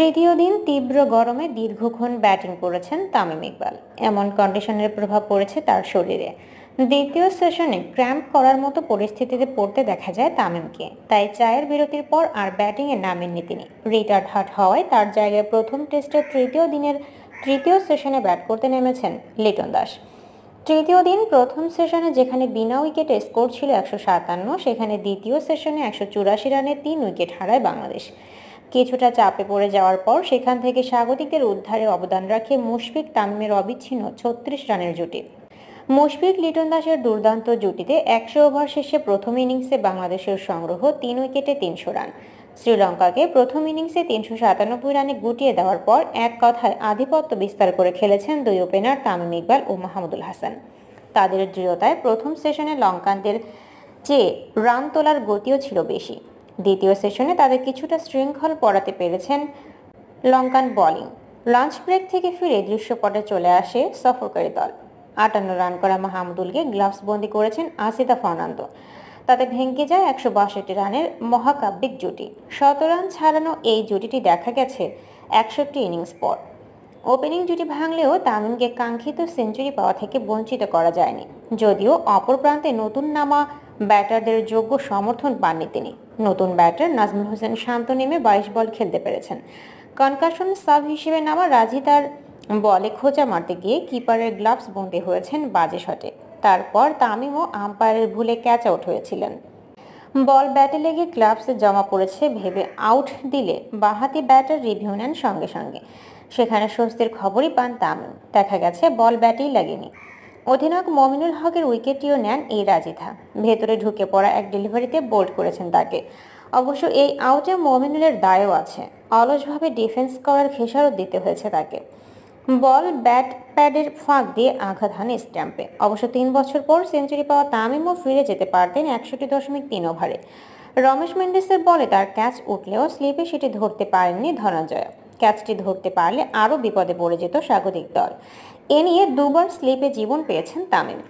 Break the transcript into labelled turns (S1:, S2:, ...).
S1: তৃতীয় দিন তীব্র গরমে দীর্ঘক্ষণ ব্যাটিং করেছেন তামিম ইকবাল এমন কন্ডিশনের প্রভাব পড়েছে তার শরীরে দ্বিতীয় সেশনে ক্র্যাম্প করার মতো পরিস্থিতিতে পড়তে দেখা যায় তামিমকে তাই চায়ের বিরতির পর আর ব্যাটিংয়ে নামেননি তিনি রিটার্ড হাট হওয়ায় তার জায়গায় প্রথম টেস্টের তৃতীয় দিনের তৃতীয় সেশনে ব্যাট করতে নেমেছেন লিটন দাস তৃতীয় দিন প্রথম সেশনে যেখানে বিনা উইকেটে স্কোর ছিল একশো সাতান্ন সেখানে দ্বিতীয় সেশনে একশো চুরাশি রানে তিন উইকেট হারায় বাংলাদেশ কিছুটা চাপে পড়ে যাওয়ার পর সেখান থেকে স্বাগতিকদের উদ্ধারে অবদান রাখে মুশফিক তামিমের অবিচ্ছিন্ন ছত্রিশ রানের জুটি মুশফিক লিটন দাসের দুর্দান্ত জুটিতে একশো ওভার শেষে প্রথম ইনিংসে বাংলাদেশের সংগ্রহ তিন উইকেটে তিনশো রান শ্রীলঙ্কাকে প্রথম ইনিংসে তিনশো সাতানব্বই রানে গুটিয়ে দেওয়ার পর এক কথায় আধিপত্য বিস্তার করে খেলেছেন দুই ওপেনার তামিম ইকবাল ও মাহমুদুল হাসান তাদের দৃঢ়তায় প্রথম সেশনে লঙ্কানদের চেয়ে রান তোলার গতিও ছিল বেশি দ্বিতীয় সেশনে তাদের কিছুটা শৃঙ্খল পড়াতে পেরেছেন লঙ্কান বোলিং লঞ্চ ব্রেক থেকে ফিরে দৃশ্যপটে চলে আসে সফরকারী দল আটান্ন রান করা মাহমুদুলকে গ্লাভস বন্দি করেছেন আসিদা ফার্নান্দো তাতে ভেঙে যায় একশো বাষট্টি রানের মহাকাব্যিক জুটি শত রান ছাড়ানো এই জুটিটি দেখা গেছে একষট্টি ইনিংস পর ওপেনিং জুটি ভাঙলেও তামিমকে কাঙ্ক্ষিত সেঞ্চুরি পাওয়া থেকে বঞ্চিত করা যায়নি যদিও অপর প্রান্তে নতুন নামা ব্যাটারদের যোগ্য সমর্থন পাননি তিনি নতুন ব্যাটার নাজমুল হোসেন শান্ত নেমে বাইশ বল খেলতে পেরেছেন কনকাশন সাব হিসেবে নামা রাজি তার বলে খোঁচা মারতে গিয়ে কিপারের গ্লাভস বন্দি হয়েছেন বাজে শটে তারপর তামিম ও আম্পায়ারের ভুলে ক্যাচ আউট হয়েছিলেন বল ব্যাটে লেগে গ্লাভসে জমা পড়েছে ভেবে আউট দিলে বাহাতি ব্যাটার রিভিউ নেন সঙ্গে সঙ্গে সেখানে স্বস্তির খবরই পান তামিম দেখা গেছে বল ব্যাটেই লাগেনি অধিনায়ক মমিনুল হকের উইকেটটিও নেন এই রাজিথা ভেতরে ঢুকে পড়া এক ডেলিভারিতে বোল্ড করেছেন তাকে অবশ্য এই আউটে মমিনুলের দায়ও আছে অলসভাবে ডিফেন্স করার খেসারত দিতে হয়েছে তাকে বল ব্যাট প্যাডের ফাঁক দিয়ে আঘাত হান স্ট্যাম্পে অবশ্য তিন বছর পর সেঞ্চুরি পাওয়া তামিমও ফিরে যেতে পারতেন একষট্টি দশমিক তিন ওভারে রমেশ মেন্ডিসের বলে তার ক্যাচ উঠলেও স্লিপে সেটি ধরতে পারেননি ধনঞ্জয় ক্যাচটি ধরতে পারলে আরও বিপদে পড়ে যেত স্বাগতিক দল এ নিয়ে দুবার স্লিপে জীবন পেয়েছেন তামিম